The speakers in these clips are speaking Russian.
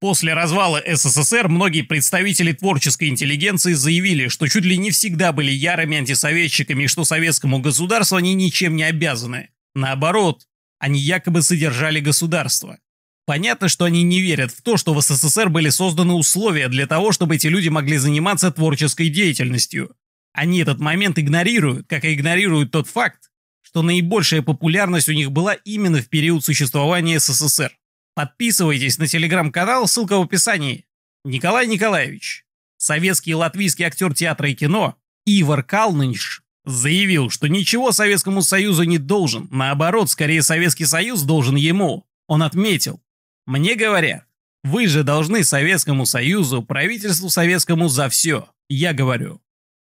После развала СССР многие представители творческой интеллигенции заявили, что чуть ли не всегда были ярыми антисоветчиками и что советскому государству они ничем не обязаны. Наоборот, они якобы содержали государство. Понятно, что они не верят в то, что в СССР были созданы условия для того, чтобы эти люди могли заниматься творческой деятельностью. Они этот момент игнорируют, как и игнорируют тот факт, что наибольшая популярность у них была именно в период существования СССР. Подписывайтесь на телеграм-канал, ссылка в описании. Николай Николаевич, советский и латвийский актер театра и кино Ивар Калныш заявил, что ничего Советскому Союзу не должен, наоборот, скорее Советский Союз должен ему. Он отметил, мне говорят, вы же должны Советскому Союзу, правительству Советскому за все. Я говорю,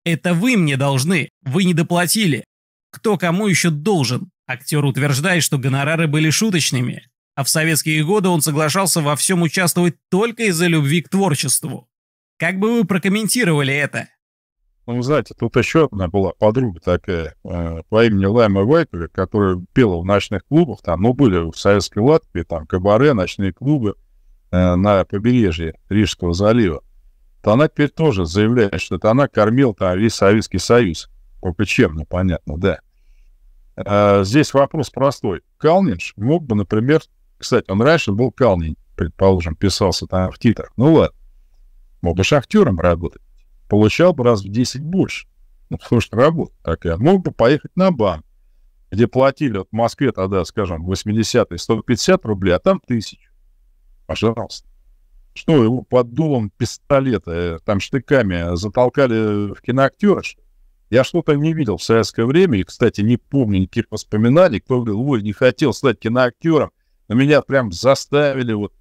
это вы мне должны, вы не доплатили. Кто кому еще должен? Актер утверждает, что гонорары были шуточными а в советские годы он соглашался во всем участвовать только из-за любви к творчеству. Как бы вы прокомментировали это? Ну, вы знаете, тут еще одна была подруга такая э, по имени Лайма Вайкове, которая пела в ночных клубах, там, ну, были в Советской Латвии, там, кабаре, ночные клубы э, на побережье Рижского залива. То она теперь тоже заявляет, что это она кормила там весь Советский Союз. по чем, понятно, да. Э, здесь вопрос простой. Калнинш мог бы, например, кстати, он раньше был Калнин, предположим, писался там в титрах. Ну ладно. Мог бы шахтером работать. Получал бы раз в 10 больше. Ну, потому что работа такая. Мог бы поехать на банк, где платили вот в Москве тогда, скажем, 80-е 150 рублей, а там тысячу. Пожалуйста. Что, его под дулом пистолета, э, там штыками затолкали в киноактера, что я что-то не видел в советское время, и, кстати, не помню никаких воспоминаний, кто говорил, ой, не хотел стать киноактером, но меня прям заставили. Вот.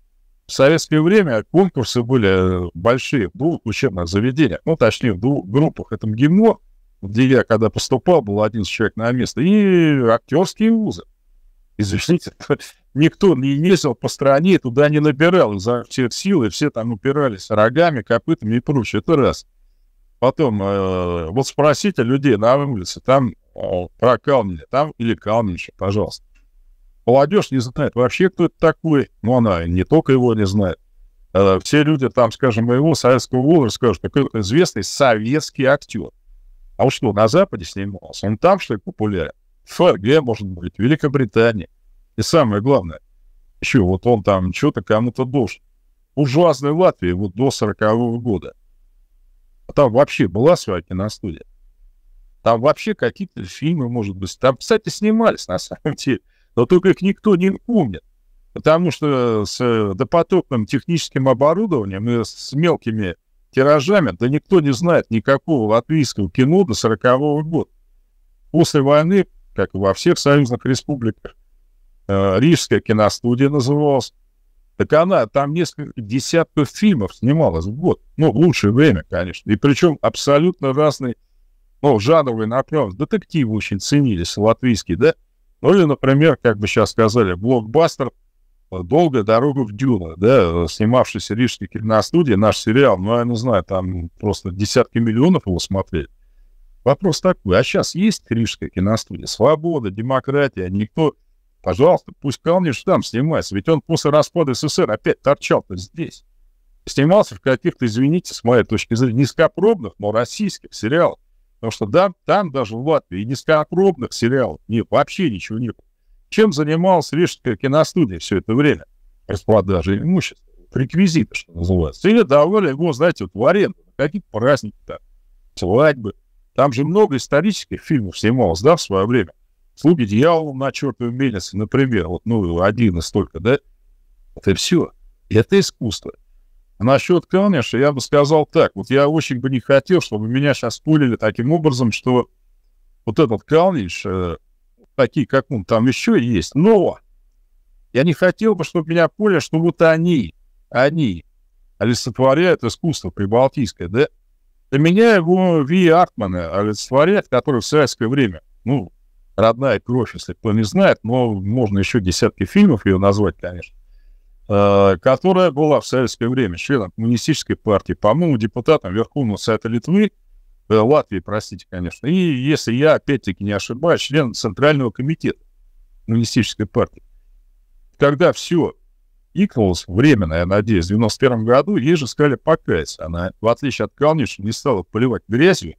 В советское время конкурсы были э, большие в двух учебных заведениях. Ну, точнее, в двух группах. Это МГИМО, где я, когда поступал, был один человек на место, и актерские вузы. Извините, никто не ездил по стране, туда не набирал изо всех сил, и все там упирались рогами, копытами и прочее. Это раз. Потом, э, вот спросите людей на улице, там э, про Калмине, там или Калминище, пожалуйста. Молодежь не знает вообще, кто это такой. Ну, она не только его не знает. Э, все люди там, скажем, моего советского возраста скажут, такой известный советский актер. А уж что, на Западе снимался? Он там, что ли, популярен? ФРГ, может быть, Великобритания. И самое главное, еще вот он там что-то кому-то должен. Ужасной Латвии вот до 40-го года. А там вообще была своя киностудия. Там вообще какие-то фильмы, может быть. Там, кстати, снимались, на самом деле но только их никто не помнит. Потому что с э, допотопным техническим оборудованием и с мелкими тиражами, да никто не знает никакого латвийского кино до 40 -го года. После войны, как и во всех союзных республиках, э, Рижская киностудия называлась. Так она там несколько десятков фильмов снималась в год. Ну, в лучшее время, конечно. И причем абсолютно разный ну, жанровые направленности. Детективы очень ценились латвийские, да? Ну или, например, как бы сейчас сказали, блокбастер э, «Долгая дорога в Дюна», да, э, снимавшийся рижской киностудии, наш сериал, ну, я не знаю, там просто десятки миллионов его смотрели. Вопрос такой, а сейчас есть рижская киностудия? Свобода, демократия, никто... Пожалуйста, пусть Калниш там снимается, ведь он после распада СССР опять торчал-то здесь. Снимался в каких-то, извините, с моей точки зрения, низкопробных, но российских сериалах. Потому что да, там даже в Латвии низкопробных сериалов нет, вообще ничего нет. Чем занималась Рижская киностудия все это время? Распродажа имущества, реквизиты, что называется. Или давали его, знаете, вот в аренду, какие-то праздники там, свадьбы. Там же много исторических фильмов снималось, да, в свое время. «Слуги дьявола» на чертовой мельнице, например, вот, ну, один из только, да, это все. Это искусство. Насчет Калниша я бы сказал так. Вот я очень бы не хотел, чтобы меня сейчас пулили таким образом, что вот этот Калниш, э, такие, как он, там еще есть. Но я не хотел бы, чтобы меня пулили, что вот они, они олицетворяют искусство прибалтийское, да? Для меня его Ви Артмана олицетворяет, который в советское время, ну, родная кровь, если кто не знает, но можно еще десятки фильмов ее назвать, конечно Э, которая была в советское время членом коммунистической партии, по-моему, депутатом Верховного Совета Литвы, э, Латвии, простите, конечно, и, если я, опять-таки, не ошибаюсь, член Центрального комитета коммунистической партии. Когда все икнулось временно, я надеюсь, в 91 году, ей же сказали покаяться. Она, в отличие от Калниши, не стала поливать грязью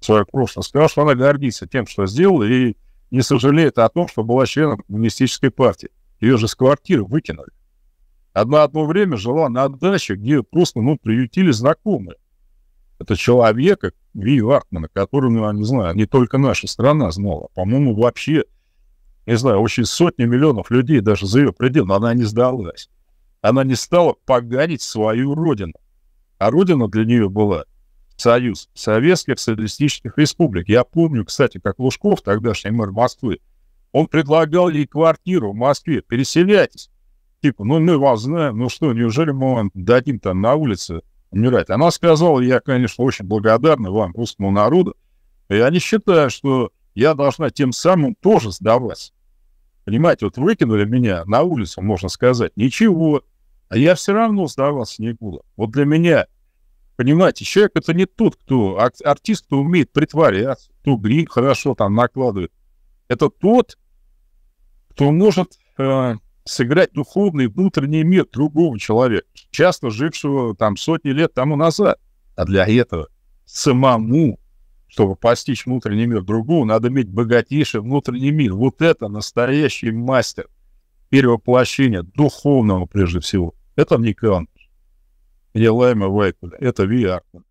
свое прошлое, сказала, что она гордится тем, что сделала, и не сожалеет о том, что была членом коммунистической партии. Ее же с квартиры выкинули. Одна одно время жила на даче, где просто, ну, приютили знакомые. Это человека, Ви Артмана, которого, ну, я не знаю, не только наша страна знала, по-моему, вообще, не знаю, очень сотни миллионов людей даже за ее пределы она не сдалась. Она не стала поганить свою родину. А родина для нее была Союз Советских Социалистических Республик. Я помню, кстати, как Лужков, тогдашний мэр Москвы, он предлагал ей квартиру в Москве, переселяйтесь. Типа, ну мы вас знаем, ну что, неужели мы вам дадим-то на улице умирать? Она сказала, я, конечно, очень благодарна вам, русскому народу, и они считают, что я должна тем самым тоже сдаваться. Понимаете, вот выкинули меня на улицу, можно сказать, ничего, а я все равно сдаваться не буду. Вот для меня, понимаете, человек это не тот, кто, артист, кто умеет притворяться, кто грим хорошо там накладывает. Это тот, кто может э, сыграть духовный ну, внутренний мир другого человека, часто жившего там сотни лет тому назад. А для этого самому, чтобы постичь внутренний мир другого, надо иметь богатейший внутренний мир. Вот это настоящий мастер перевоплощения духовного, прежде всего. Это Никон. Елайма Вайкуля. Это Виаркуля.